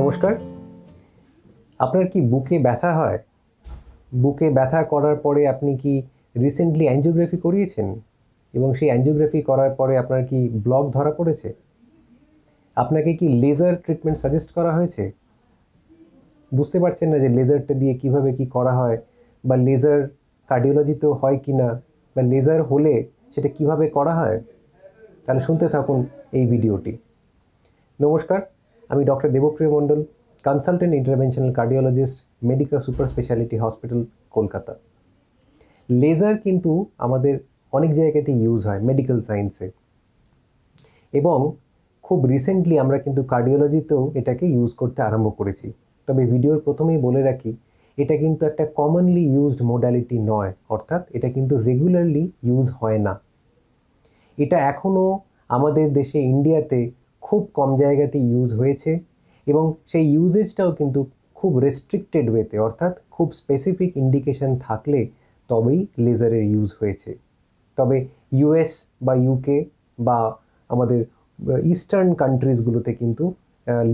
নমস্কার আপনার কি বুকে ব্যথা হয় বুকে ব্যথা করার পরে আপনি কি রিসেন্টলি অ্যাঞ্জিওগ্রাফি করিয়েছেন এবং সেই অ্যাঞ্জিওগ্রাফি করার পরে আপনার কি ব্লক ধরা পড়েছে আপনাকে কি লেজার ট্রিটমেন্ট সাজেস্ট করা হয়েছে বুঝতে পারছেন না যে লেজারটা দিয়ে কিভাবে কি করা হয় বা লেজার কার্ডিওলজিতেও হয় কি না বা লেজার হলে সেটা কিভাবে করা হয় তাহলে শুনতে থাকুন এই ভিডিওটি নমস্কার আমি doctor Debapriya Mondal consultant interventional cardiologist medical super speciality hospital Kolkata laser কিন্তু আমাদের অনেক জায়গাতে ইউজ হয় মেডিকেল সায়েন্সে এবং খুব রিসেন্টলি আমরা কিন্তু কার্ডিওলজিতেও এটাকে ইউজ করতে আরম্ভ করেছি তবে ভিডিওর প্রথমেই বলে রাখি এটা কিন্তু একটা কমনলি ইউজড মোডালিটি নয় অর্থাৎ এটা কিন্তু রেগুলারলি ইউজ হয় না এটা এখনও আমাদের দেশে ইন্ডিয়াতে খুব কম জায়গাতে ইউজ হয়েছে এবং সেই ইউজেজটাও কিন্তু খুব রেস্ট্রিক্টেড ওয়েতে অর্থাৎ খুব স্পেসিফিক ইন্ডিকেশন থাকলে তবেই লেজারের ইউজ হয়েছে তবে ইউএস বা ইউকে বা আমাদের ইস্টার্ন কান্ট্রিজগুলোতে কিন্তু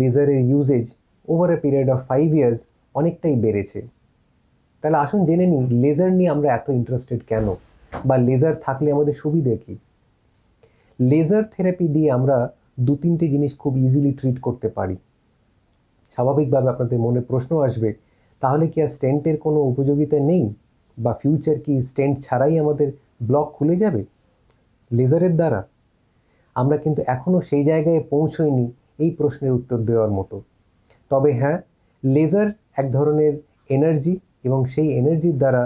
লেজারের usage over a period of five years অনেকটাই বেড়েছে তাহলে আসুন জেনে নিই লেজার নিয়ে আমরা এত ইন্টারেস্টেড কেন বা লেজার থাকলে আমাদের সুবিধে কী লেজার থেরাপি দিয়ে আমরা দু তিনটে জিনিস খুব ইজিলি ট্রিট করতে পারি স্বাভাবিকভাবে আপনাদের মনে প্রশ্ন আসবে তাহলে কি আর স্টেন্টের কোনো উপযোগিতা নেই বা ফিউচার কি স্টেন্ট ছাড়াই আমাদের ব্লক খুলে যাবে লেজারের দ্বারা আমরা কিন্তু এখনও সেই জায়গায় পৌঁছোয়নি এই প্রশ্নের উত্তর দেওয়ার মতো তবে হ্যাঁ লেজার এক ধরনের এনার্জি এবং সেই এনার্জির দ্বারা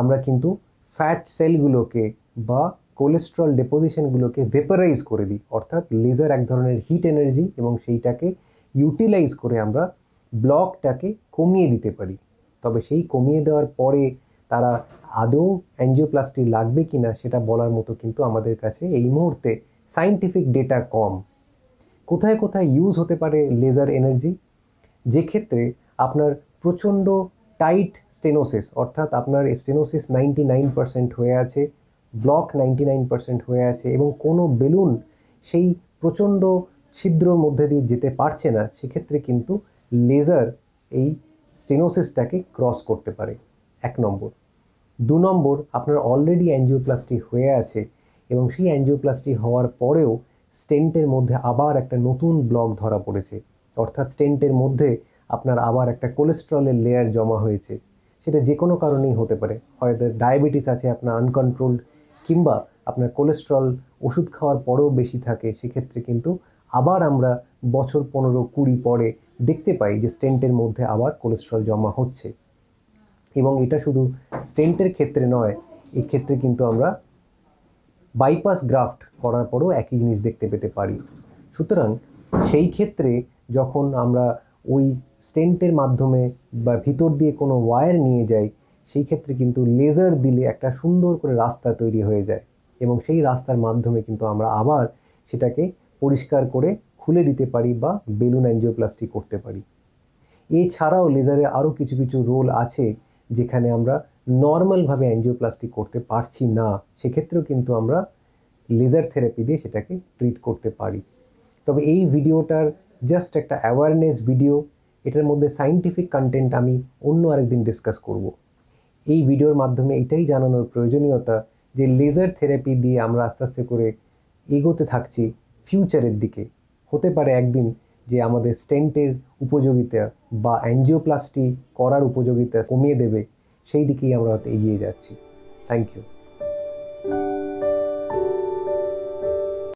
আমরা কিন্তু ফ্যাট সেলগুলোকে বা কোলেস্ট্রল ডেপোজিশনগুলোকে ভেপারাইজ করে দিই অর্থাৎ লেজার এক ধরনের হিট এনার্জি এবং সেইটাকে ইউটিলাইজ করে আমরা ব্লকটাকে কমিয়ে দিতে পারি তবে সেই কমিয়ে দেওয়ার পরে তারা আদৌ অ্যাঞ্জিওপ্লাস্টি লাগবে কি না সেটা বলার মতো কিন্তু আমাদের কাছে এই মুহূর্তে সাইন্টিফিক ডেটা কম কোথায় কোথায় ইউজ হতে পারে লেজার এনার্জি যে ক্ষেত্রে আপনার প্রচণ্ড টাইট স্টেনোসিস অর্থাৎ আপনার স্টেনোসিস নাইনটি নাইন পার্সেন্ট হয়ে আছে ব্লক নাইনটি নাইন পার্সেন্ট হয়ে আছে এবং কোনো বেলুন সেই প্রচণ্ড ছিদ্রর মধ্যে দিয়ে যেতে পারছে না সেক্ষেত্রে কিন্তু লেজার এই স্টেনোসিসটাকে ক্রস করতে পারে এক নম্বর দু নম্বর আপনার অলরেডি অ্যাঞ্জিওপ্লাস্টি হয়ে আছে এবং সেই অ্যাঞ্জিওপ্লাস্টি হওয়ার পরেও স্টেন্টের মধ্যে আবার একটা নতুন ব্লক ধরা পড়েছে অর্থাৎ স্টেন্টের মধ্যে আপনার আবার একটা কোলেস্ট্রলের লেয়ার জমা হয়েছে সেটা যে কোনো কারণেই হতে পারে হয়তো ডায়াবেটিস আছে আপনার আনকন্ট্রোলড কিংবা আপনার কোলেস্ট্রল ওষুধ খাওয়ার পরেও বেশি থাকে সেক্ষেত্রে কিন্তু আবার আমরা বছর পনেরো কুড়ি পরে দেখতে পাই যে স্টেন্টের মধ্যে আবার কোলেস্ট্রল জমা হচ্ছে এবং এটা শুধু স্টেন্টের ক্ষেত্রে নয় এক্ষেত্রে কিন্তু আমরা বাইপাস গ্রাফট করার পরেও একই জিনিস দেখতে পেতে পারি সুতরাং সেই ক্ষেত্রে যখন আমরা ওই স্টেন্টের মাধ্যমে বা ভিতর দিয়ে কোনো ওয়ার নিয়ে যাই সেই ক্ষেত্রে কিন্তু লেজার দিলে একটা সুন্দর করে রাস্তা তৈরি হয়ে যায় এবং সেই রাস্তার মাধ্যমে কিন্তু আমরা আবার সেটাকে পরিষ্কার করে খুলে দিতে পারি বা বেলুন অ্যাঞ্জিওপ্লাস্টি করতে পারি এছাড়াও লেজারে আরও কিছু কিছু রোল আছে যেখানে আমরা নর্মালভাবে অ্যাঞ্জিওপ্লাস্টি করতে পারছি না সেক্ষেত্রেও কিন্তু আমরা লেজার থেরাপি দিয়ে সেটাকে ট্রিট করতে পারি তবে এই ভিডিওটার জাস্ট একটা অ্যাওয়ারনেস ভিডিও এটার মধ্যে সাইন্টিফিক কন্টেন্ট আমি অন্য আরেকদিন ডিসকাস করবো এই ভিডিওর মাধ্যমে এটাই জানানোর প্রয়োজনীয়তা যে লেজার থেরাপি দিয়ে আমরা আস্তে আস্তে করে এগোতে থাকছি ফিউচারের দিকে হতে পারে একদিন যে আমাদের স্টেন্টের উপযোগিতা বা অ্যাঞ্জিওপ্লাস্টি করার উপযোগিতা কমিয়ে দেবে সেই দিকেই আমরা হয়তো এগিয়ে যাচ্ছি থ্যাংক ইউ